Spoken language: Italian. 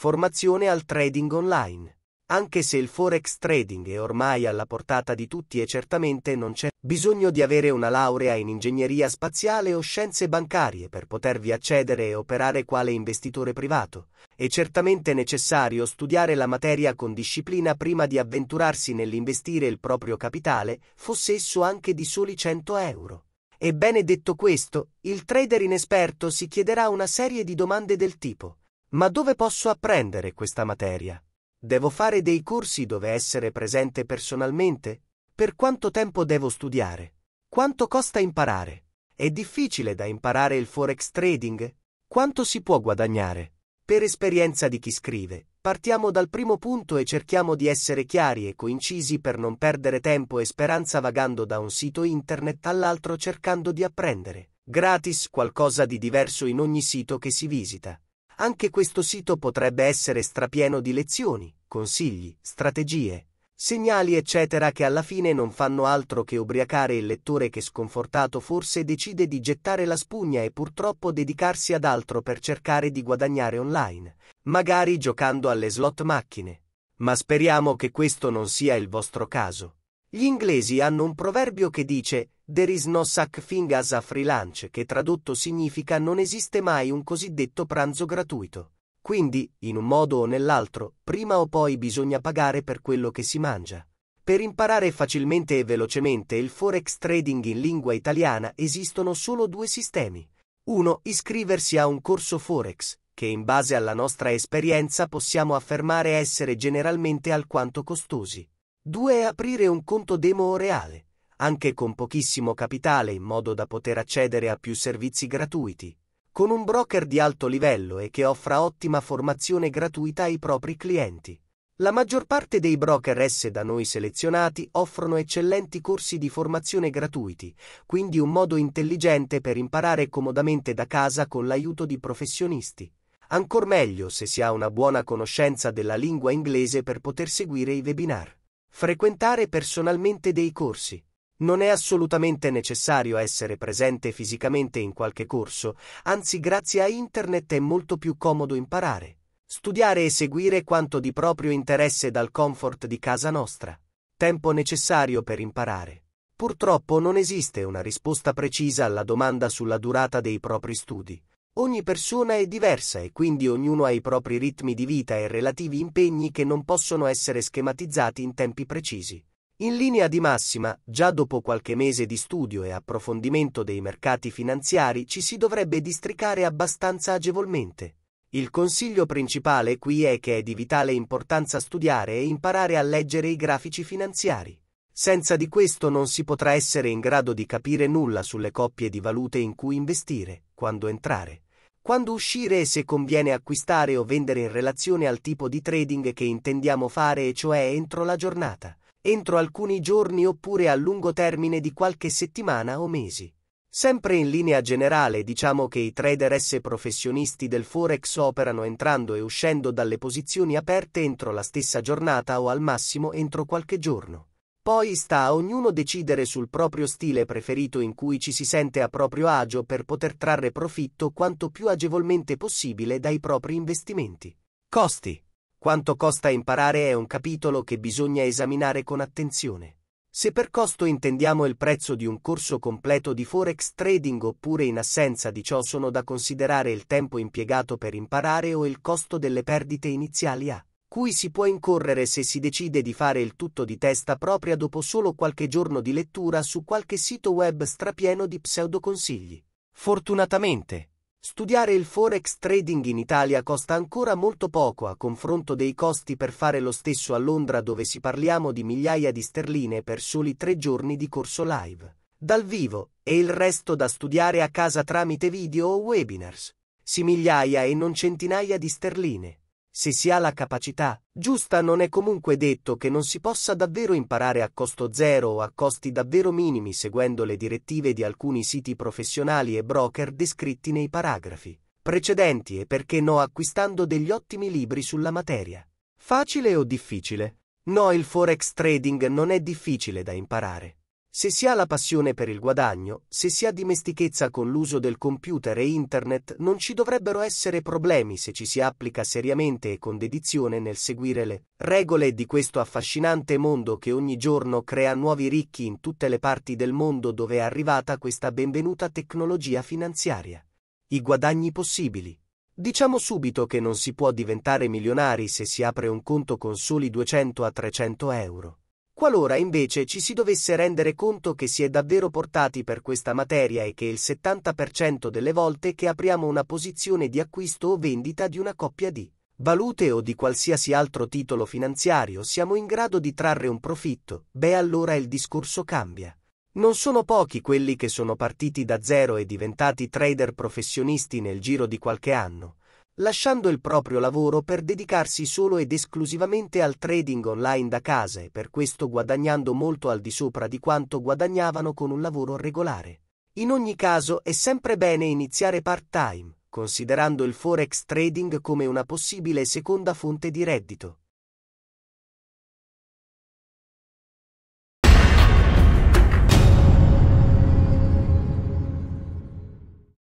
Formazione al trading online. Anche se il forex trading è ormai alla portata di tutti e certamente non c'è bisogno di avere una laurea in ingegneria spaziale o scienze bancarie per potervi accedere e operare quale investitore privato, è certamente necessario studiare la materia con disciplina prima di avventurarsi nell'investire il proprio capitale, fosse esso anche di soli 100 euro. Ebbene detto questo, il trader inesperto si chiederà una serie di domande del tipo ma dove posso apprendere questa materia? Devo fare dei corsi dove essere presente personalmente? Per quanto tempo devo studiare? Quanto costa imparare? È difficile da imparare il forex trading? Quanto si può guadagnare? Per esperienza di chi scrive, partiamo dal primo punto e cerchiamo di essere chiari e coincisi per non perdere tempo e speranza vagando da un sito internet all'altro cercando di apprendere, gratis, qualcosa di diverso in ogni sito che si visita. Anche questo sito potrebbe essere strapieno di lezioni, consigli, strategie, segnali eccetera che alla fine non fanno altro che ubriacare il lettore che sconfortato forse decide di gettare la spugna e purtroppo dedicarsi ad altro per cercare di guadagnare online, magari giocando alle slot macchine. Ma speriamo che questo non sia il vostro caso. Gli inglesi hanno un proverbio che dice There is no such thing as a free lunch, che tradotto significa non esiste mai un cosiddetto pranzo gratuito. Quindi, in un modo o nell'altro, prima o poi bisogna pagare per quello che si mangia. Per imparare facilmente e velocemente il forex trading in lingua italiana esistono solo due sistemi. 1. Iscriversi a un corso forex, che in base alla nostra esperienza possiamo affermare essere generalmente alquanto costosi. 2 aprire un conto demo reale, anche con pochissimo capitale in modo da poter accedere a più servizi gratuiti, con un broker di alto livello e che offra ottima formazione gratuita ai propri clienti. La maggior parte dei broker S da noi selezionati offrono eccellenti corsi di formazione gratuiti, quindi un modo intelligente per imparare comodamente da casa con l'aiuto di professionisti. Ancor meglio se si ha una buona conoscenza della lingua inglese per poter seguire i webinar. Frequentare personalmente dei corsi. Non è assolutamente necessario essere presente fisicamente in qualche corso, anzi grazie a Internet è molto più comodo imparare. Studiare e seguire quanto di proprio interesse dal comfort di casa nostra. Tempo necessario per imparare. Purtroppo non esiste una risposta precisa alla domanda sulla durata dei propri studi. Ogni persona è diversa e quindi ognuno ha i propri ritmi di vita e relativi impegni che non possono essere schematizzati in tempi precisi. In linea di massima, già dopo qualche mese di studio e approfondimento dei mercati finanziari ci si dovrebbe districare abbastanza agevolmente. Il consiglio principale qui è che è di vitale importanza studiare e imparare a leggere i grafici finanziari. Senza di questo non si potrà essere in grado di capire nulla sulle coppie di valute in cui investire, quando entrare, quando uscire e se conviene acquistare o vendere in relazione al tipo di trading che intendiamo fare e cioè entro la giornata, entro alcuni giorni oppure a lungo termine di qualche settimana o mesi. Sempre in linea generale diciamo che i trader S professionisti del Forex operano entrando e uscendo dalle posizioni aperte entro la stessa giornata o al massimo entro qualche giorno. Poi sta a ognuno decidere sul proprio stile preferito in cui ci si sente a proprio agio per poter trarre profitto quanto più agevolmente possibile dai propri investimenti. Costi. Quanto costa imparare è un capitolo che bisogna esaminare con attenzione. Se per costo intendiamo il prezzo di un corso completo di forex trading oppure in assenza di ciò sono da considerare il tempo impiegato per imparare o il costo delle perdite iniziali a cui si può incorrere se si decide di fare il tutto di testa propria dopo solo qualche giorno di lettura su qualche sito web strapieno di pseudoconsigli. Fortunatamente, studiare il forex trading in Italia costa ancora molto poco a confronto dei costi per fare lo stesso a Londra dove si parliamo di migliaia di sterline per soli tre giorni di corso live, dal vivo, e il resto da studiare a casa tramite video o webinars. Si migliaia e non centinaia di sterline. Se si ha la capacità giusta non è comunque detto che non si possa davvero imparare a costo zero o a costi davvero minimi seguendo le direttive di alcuni siti professionali e broker descritti nei paragrafi precedenti e perché no acquistando degli ottimi libri sulla materia. Facile o difficile? No, il forex trading non è difficile da imparare. Se si ha la passione per il guadagno, se si ha dimestichezza con l'uso del computer e internet, non ci dovrebbero essere problemi se ci si applica seriamente e con dedizione nel seguire le regole di questo affascinante mondo che ogni giorno crea nuovi ricchi in tutte le parti del mondo dove è arrivata questa benvenuta tecnologia finanziaria. I guadagni possibili. Diciamo subito che non si può diventare milionari se si apre un conto con soli 200 a 300 euro. Qualora invece ci si dovesse rendere conto che si è davvero portati per questa materia e che il 70% delle volte che apriamo una posizione di acquisto o vendita di una coppia di valute o di qualsiasi altro titolo finanziario siamo in grado di trarre un profitto, beh allora il discorso cambia. Non sono pochi quelli che sono partiti da zero e diventati trader professionisti nel giro di qualche anno lasciando il proprio lavoro per dedicarsi solo ed esclusivamente al trading online da casa e per questo guadagnando molto al di sopra di quanto guadagnavano con un lavoro regolare. In ogni caso è sempre bene iniziare part-time, considerando il forex trading come una possibile seconda fonte di reddito.